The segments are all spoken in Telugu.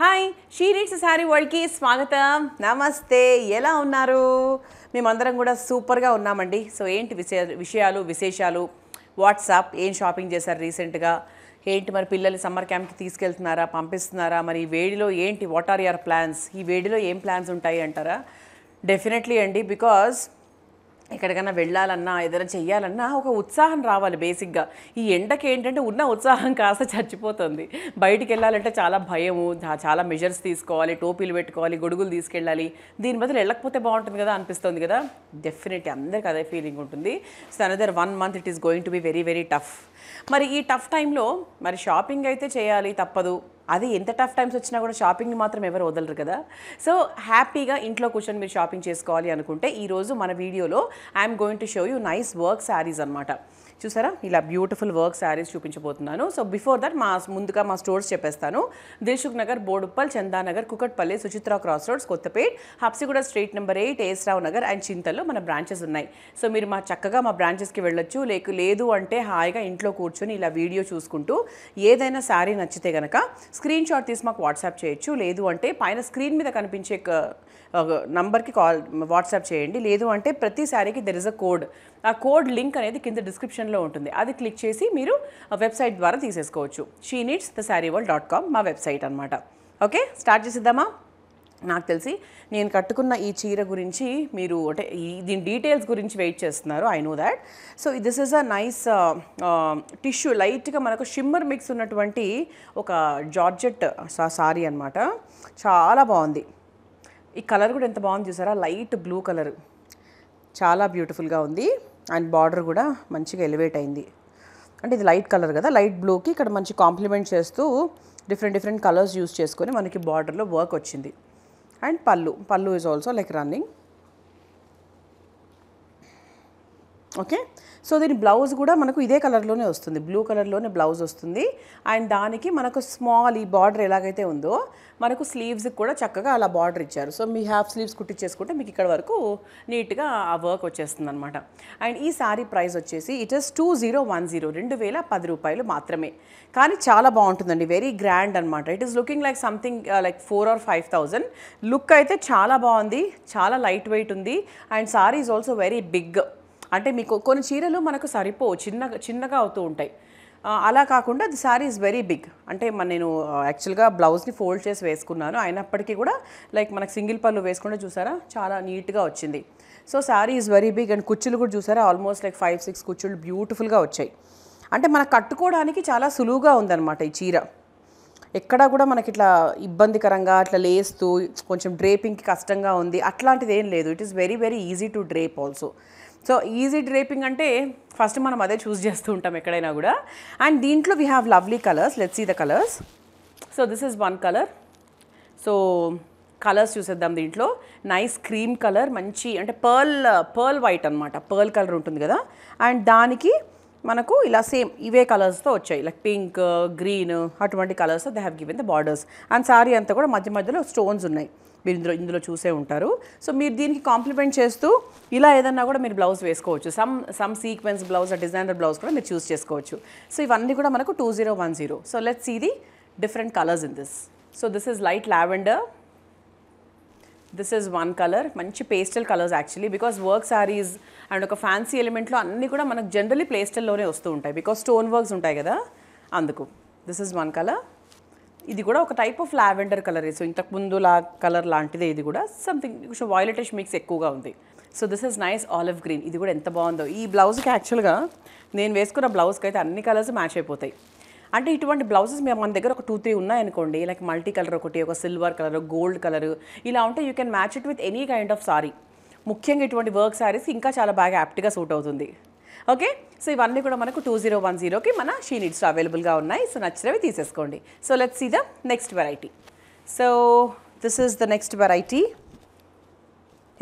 హాయ్ షీ రీడ్స్ శారీ వరల్డ్కి స్వాగతం నమస్తే ఎలా ఉన్నారు మేమందరం కూడా సూపర్గా ఉన్నామండి సో ఏంటి విషయాలు విషయాలు విశేషాలు వాట్సాప్ ఏం షాపింగ్ చేశారు రీసెంట్గా ఏంటి మరి పిల్లల్ని సమ్మర్ క్యాంప్కి తీసుకెళ్తున్నారా పంపిస్తున్నారా మరి ఈ వేడిలో ఏంటి వాట్ ఆర్ యర్ ప్లాన్స్ ఈ వేడిలో ఏం ప్లాన్స్ ఉంటాయి అంటారా డెఫినెట్లీ అండి బికాజ్ ఎక్కడికైనా వెళ్ళాలన్నా ఏదైనా చెయ్యాలన్నా ఒక ఉత్సాహం రావాలి బేసిక్గా ఈ ఎండకి ఏంటంటే ఉన్న ఉత్సాహం కాస్త చచ్చిపోతుంది బయటికి వెళ్ళాలంటే చాలా భయము చాలా మెజర్స్ తీసుకోవాలి టోపీలు పెట్టుకోవాలి గొడుగులు తీసుకెళ్ళాలి దీని బదులు వెళ్ళకపోతే బాగుంటుంది కదా అనిపిస్తుంది కదా డెఫినెట్లీ అందరికీ అదే ఫీలింగ్ ఉంటుంది so another one month it is going to be very very tough మరి ఈ టఫ్ టైంలో మరి షాపింగ్ అయితే చేయాలి తప్పదు అది ఎంత టఫ్ టైమ్స్ వచ్చినా కూడా షాపింగ్ మాత్రం ఎవరు వదలరు కదా సో హ్యాపీగా ఇంట్లో కూర్చొని మీరు షాపింగ్ చేసుకోవాలి అనుకుంటే ఈరోజు మన వీడియోలో I'm going to show you nice work sarees అనమాట చూసారా ఇలా బ్యూటిఫుల్ వర్క్ శారీస్ చూపించబోతున్నాను సో బిఫోర్ దట్ మా ముందుగా మా స్టోర్స్ చెప్పేస్తాను Dilsukh Nagar Boduppal Chandanagar Kukatpally Suchitra cross roads Kothapet Habsiguda street number eight S Rao Nagar and చింతల్లో మన బ్రాంచెస్ ఉన్నాయి సో మీరు మా చక్కగా మా బ్రాంచెస్కి వెళ్ళొచ్చు లేక లేదు అంటే హాయిగా ఇంట్లో కూర్చొని ఇలా వీడియో చూసుకుంటూ ఏదైనా శారీ నచ్చితే కనుక స్క్రీన్ షాట్ తీసి మాకు వాట్సాప్ చేయొచ్చు లేదు అంటే పైన స్క్రీన్ మీద కనిపించే నంబర్కి కాల్ వాట్సాప్ చేయండి లేదు అంటే ప్రతి శారీకి దెర్ ఇస్ అ కోడ్ ఆ కోడ్ లింక్ అనేది కింద డిస్క్రిప్షన్లో ఉంటుంది అది క్లిక్ చేసి మీరు వెబ్సైట్ ద్వారా తీసేసుకోవచ్చు she needs the saree world dot com మా వెబ్సైట్ అనమాట ఓకే స్టార్ట్ చేసిద్దామా నాకు తెలిసి నేను కట్టుకున్న ఈ చీర గురించి మీరు అంటే ఈ దీని డీటెయిల్స్ గురించి వెయిట్ చేస్తున్నారు I know that so this is a nice tissue లైట్గా మనకు షిమ్మర్ మిక్స్ ఉన్నటువంటి ఒక జార్జెట్ సారీ అనమాట చాలా బాగుంది ఈ కలర్ కూడా ఎంత బాగుంది చూసారా లైట్ బ్లూ కలర్ చాలా బ్యూటిఫుల్గా ఉంది అండ్ బార్డర్ కూడా మంచిగా ఎలివేట్ అయింది అంటే ఇది లైట్ కలర్ కదా లైట్ బ్లూకి ఇక్కడ మంచి కాంప్లిమెంట్ చేస్తూ డిఫరెంట్ డిఫరెంట్ కలర్స్ యూస్ చేసుకొని మనకి బార్డర్లో వర్క్ వచ్చింది and pallu. Pallu is also like running okay so దీని బ్లౌజ్ కూడా మనకు ఇదే కలర్లోనే వస్తుంది బ్లూ కలర్లోనే బ్లౌజ్ వస్తుంది అండ్ దానికి మనకు స్మాల్ ఈ బార్డర్ ఎలాగైతే ఉందో మనకు స్లీవ్స్కి కూడా చక్కగా అలా బార్డర్ ఇచ్చారు సో మీ హాఫ్ స్లీవ్స్ కుట్టించేసుకుంటే మీకు ఇక్కడ వరకు నీట్గా ఆ వర్క్ వచ్చేస్తుంది అనమాట అండ్ ఈ సారీ ప్రైస్ వచ్చేసి it is two zero one zero రెండు వేల పది రూపాయలు మాత్రమే కానీ చాలా బాగుంటుందండి వెరీ గ్రాండ్ అనమాట it is looking like something like four or five thousand look అయితే చాలా బాగుంది చాలా లైట్ వెయిట్ ఉంది and saree is also very big అంటే మీకు కొన్ని చీరలు మనకు సరిపో చిన్నగా చిన్నగా అవుతూ ఉంటాయి అలా కాకుండా the sari is very big అంటే మన నేను యాక్చువల్గా బ్లౌజ్ని ఫోల్డ్ చేసి వేసుకున్నాను అయినప్పటికీ కూడా లైక్ మనకు సింగిల్ పళ్ళు వేసుకుంటే చూసారా చాలా నీట్గా వచ్చింది so sari is very big and కుచ్చులు కూడా చూసారా ఆల్మోస్ట్ లైక్ ఫైవ్ సిక్స్ కుచ్చులు బ్యూటిఫుల్గా వచ్చాయి అంటే మనకు కట్టుకోవడానికి చాలా సులువుగా ఉందన్నమాట ఈ చీర ఎక్కడా కూడా మనకి ఇట్లా ఇబ్బందికరంగా అట్లా లేస్తూ కొంచెం డ్రేపింగ్కి కష్టంగా ఉంది అట్లాంటిది ఏం లేదు it is very very easy to drape also so easy draping అంటే ఫస్ట్ మనం అదే చూస్ చేస్తూ ఉంటాం ఎక్కడైనా కూడా అండ్ దీంట్లో we have lovely colours let see the colours so this is one colour so colours చూసేద్దాం దీంట్లో నైస్ క్రీమ్ కలర్ మంచి అంటే పర్ల్ పర్ల్ వైట్ అనమాట పర్ల్ కలర్ ఉంటుంది కదా అండ్ దానికి మనకు ఇలా సేమ్ ఇవే కలర్స్తో వచ్చాయి లైక్ పింక్ గ్రీన్ అటువంటి colours they have given the borders and sari అంతా కూడా మధ్య మధ్యలో స్టోన్స్ ఉన్నాయి మీరు ఇందులో ఇందులో చూసే ఉంటారు సో మీరు దీనికి కాంప్లిమెంట్ చేస్తూ ఇలా ఏదన్నా కూడా మీరు బ్లౌజ్ వేసుకోవచ్చు some some sequence blouse designer blouse కూడా మీరు చూస్ చేసుకోవచ్చు సో ఇవన్నీ కూడా మనకు two zero one zero so let see the different colours in this so this is light lavender this is one colour మంచి pastel colours actually because work saris and ఒక ఫ్యాన్సీ ఎలిమెంట్లో అన్నీ కూడా మనకు జనరలీ ప్లే స్టైల్లోనే వస్తూ ఉంటాయి బికాస్ స్టోన్ వర్క్స్ ఉంటాయి కదా అందుకు దిస్ ఇస్ వన్ కలర్ ఇది కూడా ఒక type of lavender colour so ఇంతకు ముందు లా కలర్ లాంటిదే ఇది కూడా సంథింగ్ కొంచెం వాయిలెటిష్ మిక్స్ ఎక్కువగా ఉంది so this is nice olive green ఇది కూడా ఎంత బాగుందో ఈ బ్లౌజ్కి యాక్చువల్గా నేను వేసుకున్న బ్లౌజ్కి అయితే అన్ని కలర్స్ మ్యాచ్ అయిపోతాయి అంటే ఇటువంటి బ్లౌజెస్ మేము మన దగ్గర ఒక టూ త్రీ ఉన్నాయనుకోండి లైక్ మల్టీ కలర్ ఒకటి ఒక సిల్వర్ కలర్ గోల్డ్ కలర్ ఇలా ఉంటే you can match it with any kind of sari ముఖ్యంగా ఇటువంటి వర్క్ శారీస్ ఇంకా చాలా బాగా యాప్ట్గా సూట్ అవుతుంది ఓకే సో ఇవన్నీ కూడా మనకు టూ జీరో వన్ జీరోకి మన షీనిట్స్ అవైలబుల్గా ఉన్నాయి సో నచ్చినవి తీసేసుకోండి so let's see the next variety so this is the next variety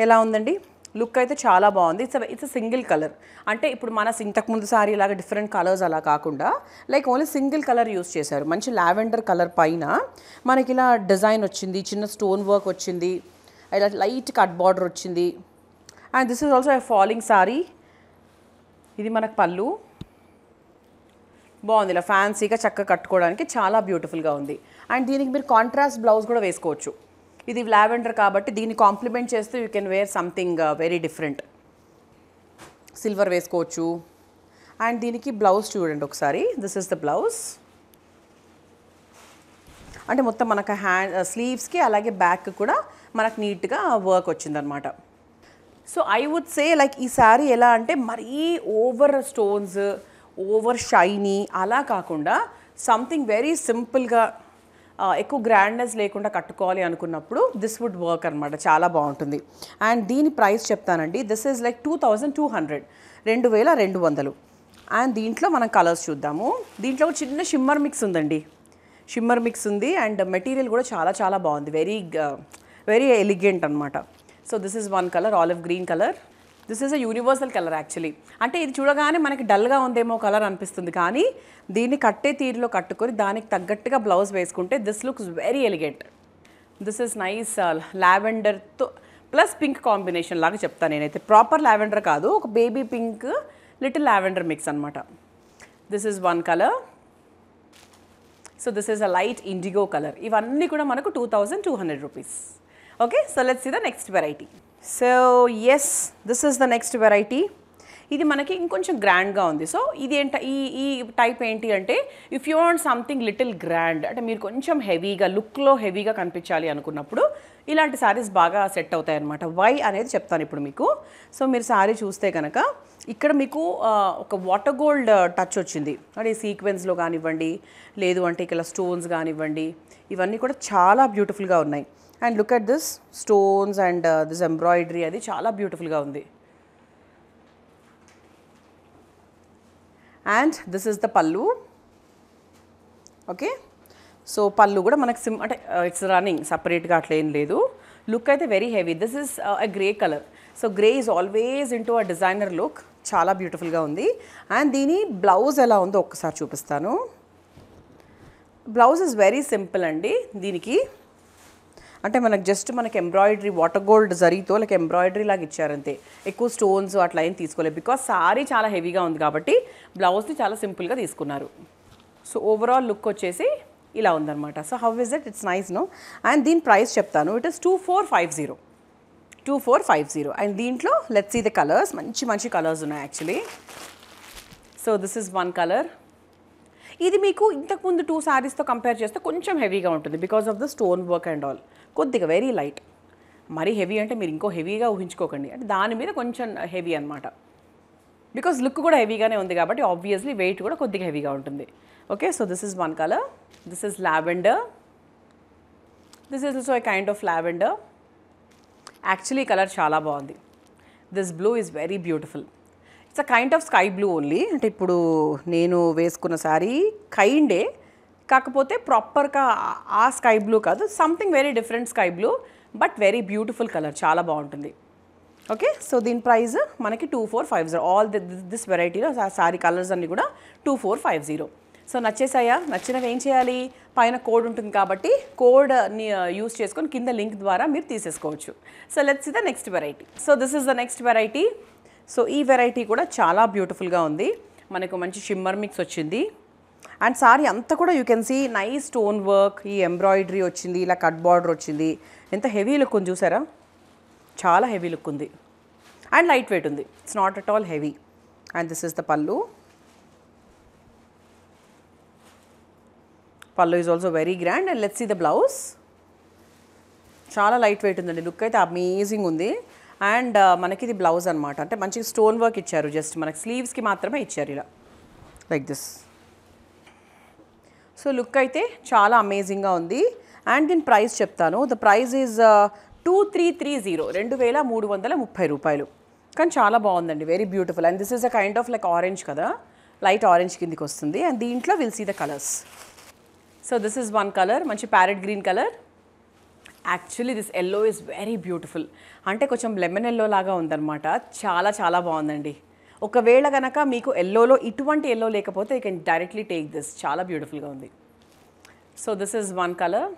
ఎలా ఉందండి లుక్ అయితే చాలా బాగుంది ఇట్స్ ఇట్స్ సింగిల్ కలర్ అంటే ఇప్పుడు మన ఇంతకుముందు సారీ ఇలాగ డిఫరెంట్ కలర్స్ అలా కాకుండా like only single colour use చేశారు మంచి లావెండర్ కలర్ పైన మనకి ఇలా డిజైన్ వచ్చింది చిన్న స్టోన్ వర్క్ వచ్చింది ఇలా లైట్ కట్ బార్డర్ వచ్చింది and this is also a falling sari ఇది మనకు పళ్ళు బాగుంది ఇలా ఫ్యాన్సీగా చక్కగా కట్టుకోవడానికి చాలా బ్యూటిఫుల్గా ఉంది అండ్ దీనికి మీరు కాంట్రాస్ట్ బ్లౌజ్ కూడా వేసుకోవచ్చు ఇది లావెండర్ కాబట్టి దీన్ని కాంప్లిమెంట్ చేస్తే you can wear something very different silver వేసుకోవచ్చు అండ్ దీనికి బ్లౌజ్ చూడండి ఒకసారి దిస్ ఇస్ ద బ్లౌజ్ అంటే మొత్తం మనకు హ్యాండ్ స్లీవ్స్కి uh, అలాగే బ్యాక్ కూడా మనకు నీట్గా వర్క్ వచ్చిందనమాట so I would say like ఈ శారీ ఎలా అంటే మరీ ఓవర్ స్టోన్స్ ఓవర్ షైనీ అలా కాకుండా సంథింగ్ వెరీ సింపుల్గా ఎక్కువ గ్రాండ్నెస్ లేకుండా కట్టుకోవాలి అనుకున్నప్పుడు దిస్ వుడ్ వర్క్ అనమాట చాలా బాగుంటుంది అండ్ దీని ప్రైస్ చెప్తానండి this is like two thousand two hundred రెండు వేల రెండు వందలు అండ్ దీంట్లో మనం కలర్స్ చూద్దాము దీంట్లో చిన్న షిమ్మర్ మిక్స్ ఉందండి షిమ్మర్ మిక్స్ ఉంది అండ్ మెటీరియల్ కూడా చాలా చాలా బాగుంది వెరీ వెరీ ఎలిగెంట్ అనమాట so this is one colour olive green colour this is a universal colour actually అంటే ఇది చూడగానే మనకి డల్గా ఉందేమో కలర్ అనిపిస్తుంది కానీ దీన్ని కట్టే తీరులో కట్టుకొని దానికి తగ్గట్టుగా బ్లౌజ్ వేసుకుంటే this looks very elegant this is nice లావెండర్తో ప్లస్ పింక్ కాంబినేషన్ లాగా చెప్తాను నేనైతే ప్రాపర్ లావెండర్ కాదు ఒక baby pink little lavender mix అనమాట this is one colour so this is a light indigo colour ఇవన్నీ కూడా మనకు two thousand two hundred rupees okay so let see the next variety so yes this is the next variety ఇది మనకి ఇంకొంచెం గ్రాండ్గా ఉంది సో ఇది ఏంట ఈ ఈ టైప్ ఏంటి అంటే if you want something little grand అంటే మీరు కొంచెం హెవీగా లుక్లో హెవీగా కనిపించాలి అనుకున్నప్పుడు ఇలాంటి శారీస్ బాగా సెట్ అవుతాయి అనమాట వై అనేది చెప్తాను ఇప్పుడు మీకు సో మీరు శారీ చూస్తే కనుక ఇక్కడ మీకు ఒక వాటర్ గోల్డ్ టచ్ వచ్చింది అంటే సీక్వెన్స్లో కానివ్వండి లేదు అంటే ఇక్కడ స్టోన్స్ కానివ్వండి ఇవన్నీ కూడా చాలా బ్యూటిఫుల్గా ఉన్నాయి and look at this stones and this embroidery అది చాలా బ్యూటిఫుల్గా ఉంది and this is the pallu okay so pallu కూడా మనకు సిమ్ అంటే ఇట్స్ రన్నింగ్ సపరేట్గా అట్లా ఏం లేదు లుక్ అయితే very heavy this is a grey colour so grey is always into a designer look చాలా బ్యూటిఫుల్గా ఉంది అండ్ దీని బ్లౌజ్ ఎలా ఉందో ఒక్కసారి చూపిస్తాను బ్లౌజ్ ఇస్ వెరీ సింపుల్ అండి దీనికి అంటే మనకు జస్ట్ మనకి ఎంబ్రాయిడరీ వాటర్ గోల్డ్ జరీతో లైక్ ఎంబ్రాయిడరీ లాగా ఇచ్చారంతే ఎక్కువ స్టోన్స్ అట్లా ఏం తీసుకోలేదు బికాస్ సారీ చాలా హెవీగా ఉంది కాబట్టి బ్లౌజ్ని చాలా సింపుల్గా తీసుకున్నారు సో ఓవరాల్ లుక్ వచ్చేసి ఇలా ఉందన్నమాట so how is it it's nice no and దీని ప్రైస్ చెప్తాను it is two four five zero two four five zero and దీంట్లో లెట్స్ సీ ద కలర్స్ మంచి మంచి కలర్స్ ఉన్నాయి actually so this is one colour ఇది మీకు ఇంతకుముందు టూ శారీస్తో కంపేర్ చేస్తే కొంచెం హెవీగా ఉంటుంది because of the stone work and all కొద్దిగా వెరీ లైట్ మరీ హెవీ అంటే మీరు ఇంకో హెవీగా ఊహించుకోకండి అంటే దాని మీద కొంచెం హెవీ అనమాట బికాజ్ లుక్ కూడా హెవీగానే ఉంది కాబట్టి ఆబ్వియస్లీ వెయిట్ కూడా కొద్దిగా హెవీగా ఉంటుంది okay so this is one colour this is lavender this is also I kind of lavender actually colour చాలా బాగుంది this blue is very beautiful it's a kind of sky blue only అంటే ఇప్పుడు నేను వేసుకున్న శారీ కైండే కాకపోతే ప్రాపర్గా ఆ స్కై బ్లూ కాదు something very different sky blue but very beautiful colour చాలా బాగుంటుంది ఓకే సో దీని ప్రైస్ మనకి two four five zero all this వెరైటీలో సారీ కలర్స్ అన్నీ కూడా two four five zero so నచ్చేసాయా నచ్చినవి ఏం చేయాలి పైన కోడ్ ఉంటుంది కాబట్టి కోడ్ని యూస్ uh, చేసుకొని కింద లింక్ ద్వారా మీరు తీసేసుకోవచ్చు so let's the next variety so this is the next variety so ఈ వెరైటీ కూడా చాలా బ్యూటిఫుల్గా ఉంది మనకు మంచి షిమ్మర్ మిక్స్ వచ్చింది అండ్ సారీ అంతా కూడా you can see nice stone work ఈ ఎంబ్రాయిడరీ వచ్చింది ఇలా కట్ బార్డర్ వచ్చింది ఎంత హెవీ లుక్ ఉంది చూసారా చాలా హెవీ లుక్ ఉంది అండ్ లైట్ వెయిట్ ఉంది it's not at all heavy and this is the pallu pallu is also very grand and let's see the blouse చాలా లైట్ వెయిట్ ఉందండి లుక్ అయితే అమేజింగ్ ఉంది అండ్ uh, మనకి ఇది బ్లౌజ్ అనమాట అంటే మంచి స్టోన్ వర్క్ ఇచ్చారు జస్ట్ మనకి స్లీవ్స్కి మాత్రమే ఇచ్చారు ఇలా లైక్ దిస్ సో లుక్ అయితే చాలా అమేజింగ్గా ఉంది అండ్ దీని ప్రైస్ చెప్తాను the price is two three three zero రెండు వేల మూడు వందల ముప్పై రూపాయలు కానీ చాలా బాగుందండి very beautiful and this is a kind of like orange కదా లైట్ ఆరెంజ్ కిందికి వస్తుంది అండ్ దీంట్లో will see the colours so this is one colour మంచి parrot green colour actually this yellow is very beautiful అంటే కొంచెం లెమన్ ఎల్లో లాగా ఉందన్నమాట చాలా చాలా బాగుందండి ఒకవేళ కనుక మీకు ఎల్లోలో ఇటువంటి ఎల్లో లేకపోతే you can directly take this చాలా బ్యూటిఫుల్గా ఉంది so this is one colour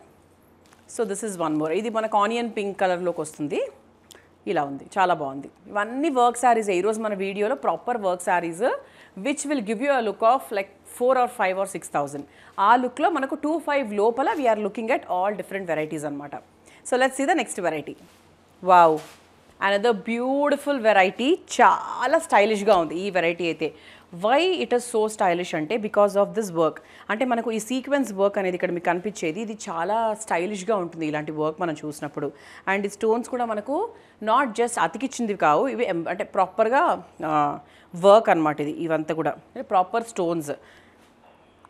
so this is one more ఇది మనకు ఆనియన్ పింక్ కలర్లోకి వస్తుంది ఇలా ఉంది చాలా బాగుంది ఇవన్నీ వర్క్ శారీస్ ఈరోజు మన వీడియోలో proper work saris which will give you a look of like four or five or six thousand ఆ లుక్లో మనకు టూ ఫైవ్ లోపల we are looking at all different varieties అనమాట so let's see the next variety wow another beautiful variety చాలా స్టైలిష్గా ఉంది ఈ వెరైటీ అయితే why it is so stylish అంటే బికాస్ ఆఫ్ దిస్ వర్క్ అంటే మనకు ఈ సీక్వెన్స్ వర్క్ అనేది ఇక్కడ మీకు కనిపించేది ఇది చాలా స్టైలిష్గా ఉంటుంది ఇలాంటి వర్క్ మనం చూసినప్పుడు అండ్ ఈ స్టోన్స్ కూడా మనకు నాట్ జస్ట్ అతికిచ్చింది కావు ఇవి అంటే ప్రాపర్గా వర్క్ అనమాట ఇది ఇవంతా కూడా ప్రాపర్ స్టోన్స్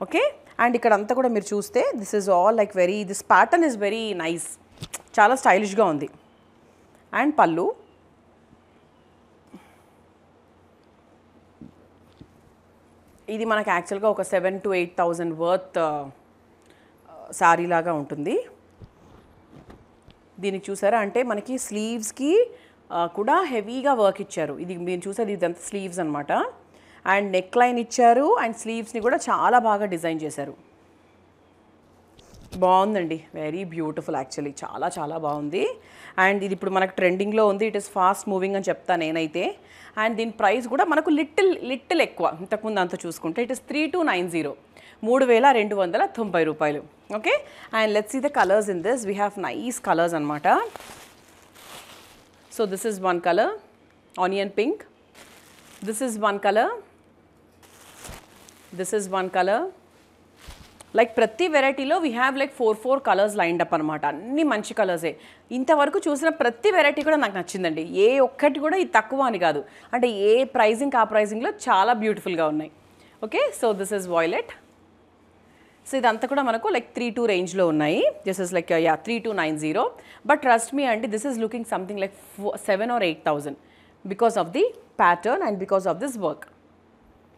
ఓకే అండ్ ఇక్కడ అంతా కూడా మీరు చూస్తే this is all like very this pattern is very nice చాలా స్టైలిష్గా ఉంది అండ్ పళ్ళు ఇది మనకు యాక్చువల్గా ఒక seven to eight thousand worth sari లాగా ఉంటుంది దీనికి చూసారా అంటే మనకి స్లీవ్స్కి uh, కూడా హెవీగా వర్క్ ఇచ్చారు ఇది మీరు చూసేది ఇదంతా స్లీవ్స్ అనమాట అండ్ నెక్ లైన్ ఇచ్చారు అండ్ స్లీవ్స్ని కూడా చాలా బాగా డిజైన్ చేశారు బాగుందండి వెరీ బ్యూటిఫుల్ యాక్చువల్లీ చాలా చాలా బాగుంది అండ్ ఇది ఇప్పుడు మనకు ట్రెండింగ్లో ఉంది ఇట్ ఇస్ ఫాస్ట్ మూవింగ్ అని చెప్తాను నేనైతే అండ్ దీని ప్రైస్ కూడా మనకు లిటిల్ లిటిల్ ఎక్కువ ఇంతకుముందు అంత చూసుకుంటే it is three two nine zero మూడు వేల రెండు వందల తొంభై రూపాయలు okay and let's see the colours in this we have nice colours అనమాట so this is one colour onion pink this is one colour this is one colour like ప్రతి వెరైటీలో we have like four four colours lined up అనమాట అన్ని మంచి కలర్సే ఇంతవరకు చూసిన ప్రతి వెరైటీ కూడా నాకు నచ్చిందండి ఏ ఒక్కటి కూడా ఇది తక్కువ అని కాదు అంటే ఏ ప్రైజింగ్ ఆ ప్రైజింగ్లో చాలా బ్యూటిఫుల్గా ఉన్నాయి okay so this is violet so ఇదంతా కూడా మనకు లైక్ త్రీ టూ రేంజ్లో ఉన్నాయి this is like yeah three two nine zero but trust me అండి this is looking something like seven or eight thousand because of the pattern and because of this work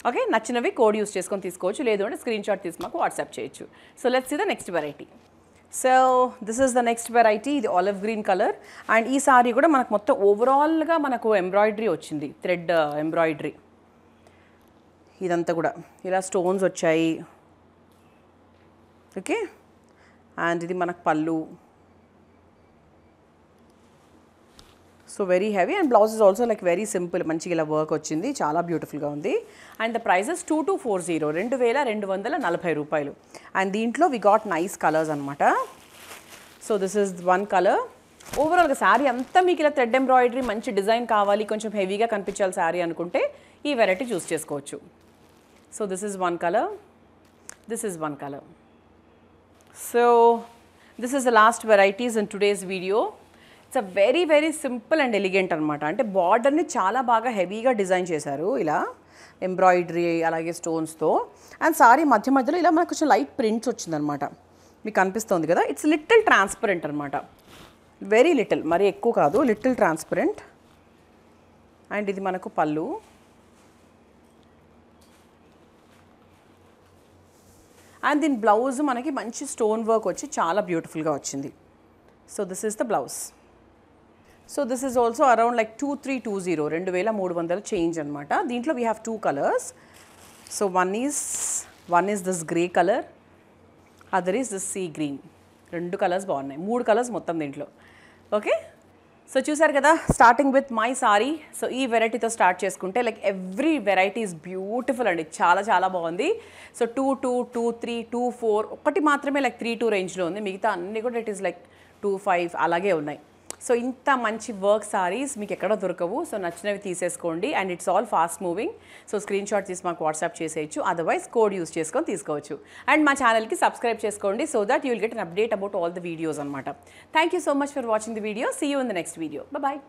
okay నచ్చినవి కోడ్ యూస్ చేసుకొని తీసుకోవచ్చు లేదు అంటే స్క్రీన్ షాట్ తీసి మాకు వాట్సాప్ చేయొచ్చు సో లెట్స్ ఇది next variety so this is the next variety ఇది ఆలివ్ గ్రీన్ కలర్ అండ్ ఈ సారీ కూడా మనకు మొత్తం ఓవరాల్గా మనకు ఎంబ్రాయిడరీ వచ్చింది థ్రెడ్ ఎంబ్రాయిడరీ uh, ఇదంతా కూడా ఇలా స్టోన్స్ వచ్చాయి ఓకే అండ్ ఇది మనకు pallu so very heavy and blouse is also like very simple మంచిగా ఇలా వర్క్ వచ్చింది చాలా బ్యూటిఫుల్గా ఉంది and the prices two two four zero రెండు వేల రెండు వందల నలభై రూపాయలు అండ్ దీంట్లో వి గాట్ నైస్ కలర్స్ అనమాట so this is one colour ఓవరాల్గా శారీ అంతా మీకు ఇలా థ్రెడ్ ఎంబ్రాయిడరీ మంచి డిజైన్ కావాలి కొంచెం హెవీగా కనిపించాలి శారీ అనుకుంటే ఈ వెరైటీ చూస్ చేసుకోవచ్చు so this is one colour this is one colour so this is the last varieties in today's video it's a very very simple and elegant అనమాట అంటే బార్డర్ని చాలా బాగా హెవీగా డిజైన్ చేశారు ఇలా ఎంబ్రాయిడరీ అలాగే స్టోన్స్తో అండ్ సారీ మధ్య మధ్యలో ఇలా మనకు కొంచెం లైట్ ప్రింట్స్ వచ్చిందనమాట మీకు అనిపిస్తుంది కదా ఇట్స్ లిటిల్ ట్రాన్స్పరెంట్ అనమాట వెరీ లిటిల్ మరి ఎక్కువ కాదు లిటిల్ ట్రాన్స్పరెంట్ అండ్ ఇది మనకు పళ్ళు అండ్ దీని బ్లౌజ్ మనకి మంచి స్టోన్ వర్క్ వచ్చి చాలా బ్యూటిఫుల్గా వచ్చింది so this is the blouse so this is also around like two three two zero రెండు వేల మూడు వందల చేంజ్ అనమాట దీంట్లో we have two colours so one is one is this grey colour other is this sea green రెండు కలర్స్ బాగున్నాయి మూడు కలర్స్ మొత్తం దీంట్లో ఓకే సో చూసారు కదా starting with my sorry so ఈ వెరైటీతో స్టార్ట్ చేసుకుంటే like every variety is beautiful అండి చాలా చాలా బాగుంది so two two two three two four ఒకటి మాత్రమే లైక్ త్రీ టూ రేంజ్లో ఉంది మిగతా అన్నీ కూడా it is like two five అలాగే ఉన్నాయి సో ఇంత మంచి వర్క్ సారీస్ మీకు ఎక్కడ దొరకవు సో నచ్చినవి తీసేసుకోండి and it's all fast moving so screenshot తీసి మాకు వాట్సాప్ చేసేయచ్చు అదర్వైజ్ కోడ్ యూస్ చేసుకొని తీసుకోవచ్చు అండ్ మా ఛానల్కి సబ్స్క్రైబ్ చేసుకోండి so that you will get an update about all the videos అనమాట thank you so much for watching the video see you in the next video bye